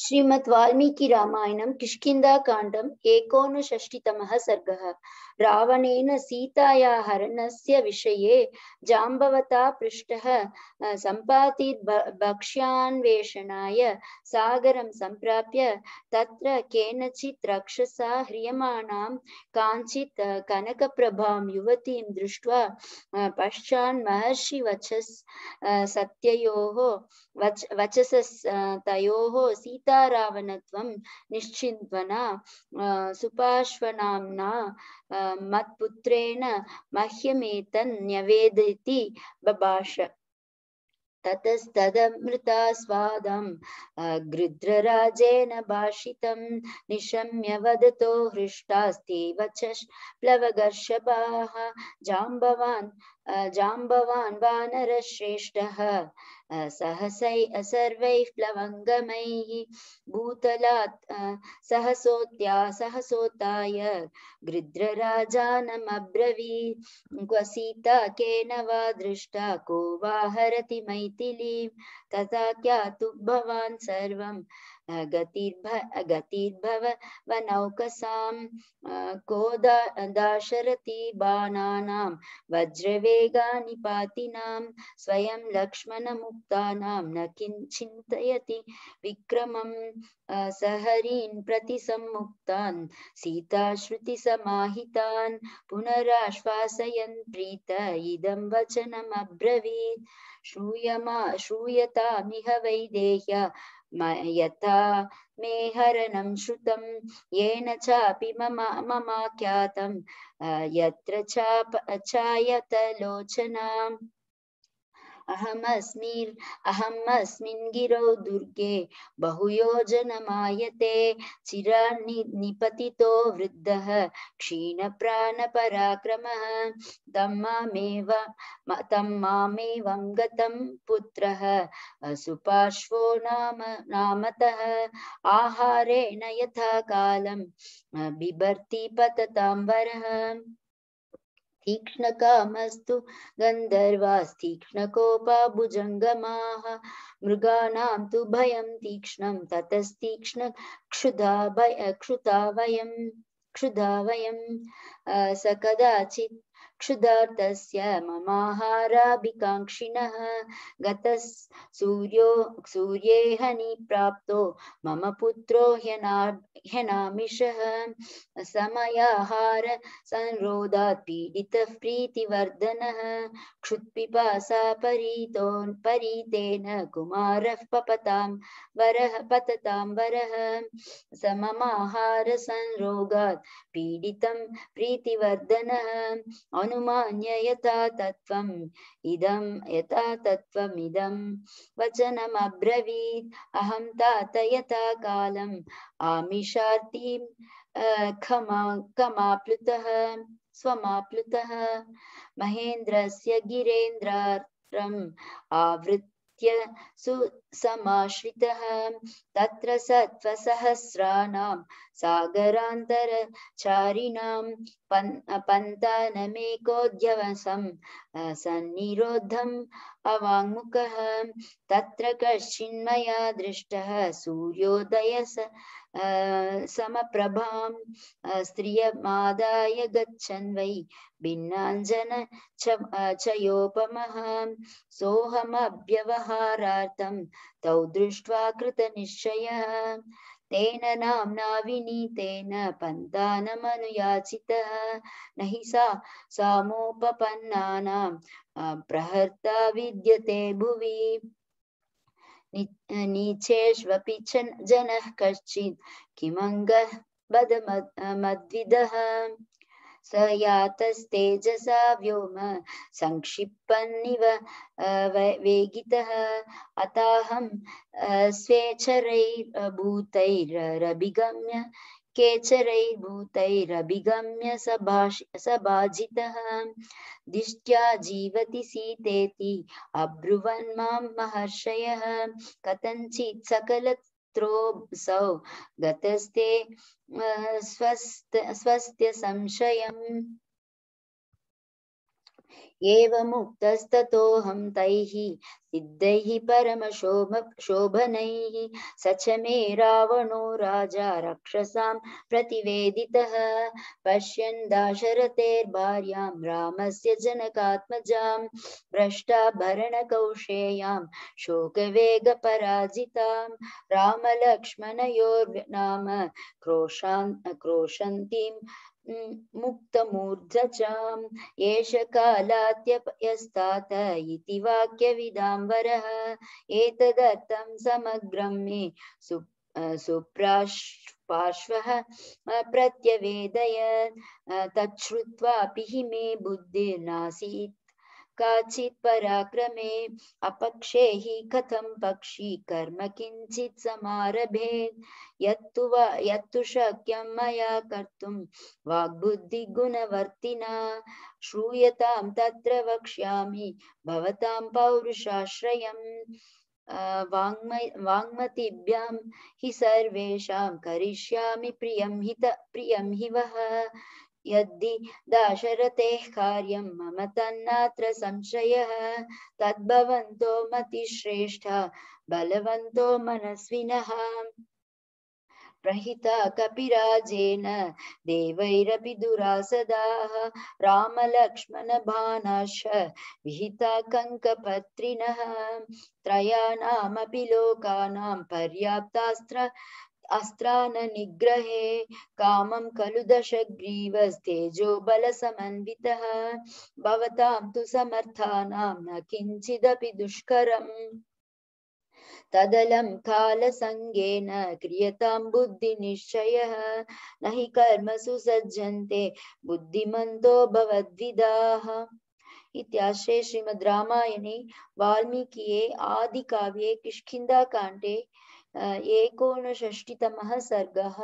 श्रीमद् वाल्मीकि रामायणं किष्किन्धाकाण्डम् एकोनषष्टितमः सर्गः रावणेन सीताया हरणस्य विषये जाम्बवता पृष्टः सम्पादित भक्ष्यान्वेषणाय सागरं सम्प्राप्य तत्र केनचित् रक्षसा ह्रियमाणां काञ्चित् कनकप्रभां युवतीं दृष्ट्वा पश्चान् महर्षिवचस् सत्ययोः वच वचसस् तयोः सीता सीतारावणत्वं निश्चिन्त्वना सुपार्श्वनाम्ना मत्पुत्रेण मह्यमेतन्न्यवेदिति बभाष ततस्तदमृता स्वादं गृध्रराजेन भाषितं निशम्य वदतो हृष्टास्ति वचः प्लवगर्षभाः जाम्बवान् जाम्बवान् वानरश्रेष्ठः सहसै असर्वैः प्लवङ्गमैः भूतलात् सहसोत्या सहसोताय गृध्रराजानमब्रवी क्व सीता केन वा दृष्टा को वा हरति मैथिलीं तथा ख्यातु भवान् सर्वं गतिर्भव वनौकसां को दाशरथि बाणानां वज्रवेगानिपातिनां स्वयं लक्ष्मणमुक्तानां न किं विक्रमं सहरीन् प्रति सम्मुक्तान् सीताश्रुतिसमाहितान् पुनराश्वासयन् प्रीत इदं वचनमब्रवीत् श्रूयमा श्रूयतामिह वैदेह्या यथा मे हरणं श्रुतं येन चापि मम यत्र चाप छायतलोचनाम् अहमस्मिन् अहमस्मिन् गिरौ दुर्गे बहुयोजनमायते चिरनिपतितो वृद्धः क्षीणप्राणपराक्रमः तं मामेव तं मामेवं गतं पुत्रः असुपार्श्वो नाम नामतः आहारेण यथा कालं बिभर्ति पततांबर तीक्ष्णकामस्तु गन्धर्वास्तीक्ष्णकोपाभुजङ्गमाः मृगाणां तु भयं तीक्ष्णं क्षुधा भय क्षुधा वयं क्षुधा वयं स कदाचित् क्षुधार्तस्य ममाहाराभिकाङ्क्षिणः गतः सूर्यो सूर्ये हनि प्राप्तो मम पुत्रो ह्यना ह्यनामिषः समयाहार संरोधात् पीडितः प्रीतिवर्धनः क्षुत्पिपासा परीतो परीतेन कुमारः पपतां वरः पततां वरः सममाहारसंरोगात् पीडितं प्रीतिवर्धनः अनुमान्य यथा वचनमब्रवीत् अहं तात यथा कालम् आमिषार्तिं खमा कमाप्लुतः स्वमाप्लुतः महेन्द्रस्य गिरेन्द्रात्रम् आवृत्य सु समाश्रितः तत्र सत्त्वसहस्राणां सागरान्तरचारिणां पन् पन्तानमेकोद्यवसं सन्निरोद्धम् अवाङ्मुखः तत्र कश्चिन्मया दृष्टः सूर्योदय समप्रभां स्त्रियमादाय गच्छन् वै भिन्नाञ्जन च चयोपमः सोऽहमव्यवहारार्थं तौ दृष्ट्वा कृत कृतनिश्चयः तेन नाम्ना विनीतेन पन्तानमनुयाचितः न हि सा सामोपपन्नानां प्रहर्ता विद्यते भुवि नीचेष्वपि च जनः कश्चित् किमङ्गः बद मद्विदः मद स यातस्तेजसा व्योम संक्षिपन्निव वेगितः अताहं स्वेच्छरैर्भूतैरभिगम्य केचरैर्भूतैरभिगम्य सभाजितः दिष्ट्या जीवति सीतेति अब्रुवन् मां महर्षयः कथञ्चित् सकल सौ गतस्ते स्वस्त स्वस्त्य संशयम् एवमुक्तस्ततोऽहं तैः परम शोभ शोभन स च मे रावणो राजा रक्षसा प्रतिवेदितः पश्यन् दाशरथेर्भार्यां रामस्य जनकात्मजां भ्रष्टाभरणकौशेयां शोकवेगपराजितां रामलक्ष्मणयोर्नाम क्रोशान् क्रोशन्तीं मुक्तमूर्धजाम् एष कालात्यपयस्तात इति वाक्यविदां संवरः एक समग्रमे मे सु सुप्राश् पार्श्वः प्रत्यवेदयत् तच्छ्रुत्वापि मे बुद्धिर्नासी काचित् पराक्रमे अपक्षे हि कथं पक्षी कर्म किञ्चित् समारभेत् यत्तु वा यत्तु शक्यं मया कर्तुं वाग्बुद्धिगुणवर्तिना श्रूयतां तत्र वक्ष्यामि भवतां पौरुषाश्रयम् वाङ्मतिभ्यां हि सर्वेषां करिष्यामि प्रियं हि प्रियं हि वः यदि दाशरथेः कार्यं मम तन्नात्र संशयः तद्भवन्तो मतिश्रेष्ठा बलवन्तो मनस्विनः प्रहिता कपिराजेन देवैरपि दुरासदाः रामलक्ष्मणभानाश विहिता कङ्कपत्रिणः त्रयाणामपि लोकानां पर्याप्तास्त्र निग्रहे कामं खलु दशग्रीवस्तेजो बलसमन्वितः भवतां तु समर्थानां न किञ्चिदपि दुष्करम् तदलं कालसङ्गेन क्रियतां बुद्धिनिश्चयः न हि कर्मसु सज्जन्ते बुद्धिमन्तो भवद्विदाः इत्याश्रय श्रीमद् रामायणे वाल्मीकिये आदिकाव्ये किष्किन्धाकाण्डे एकोनषष्टितमः सर्गः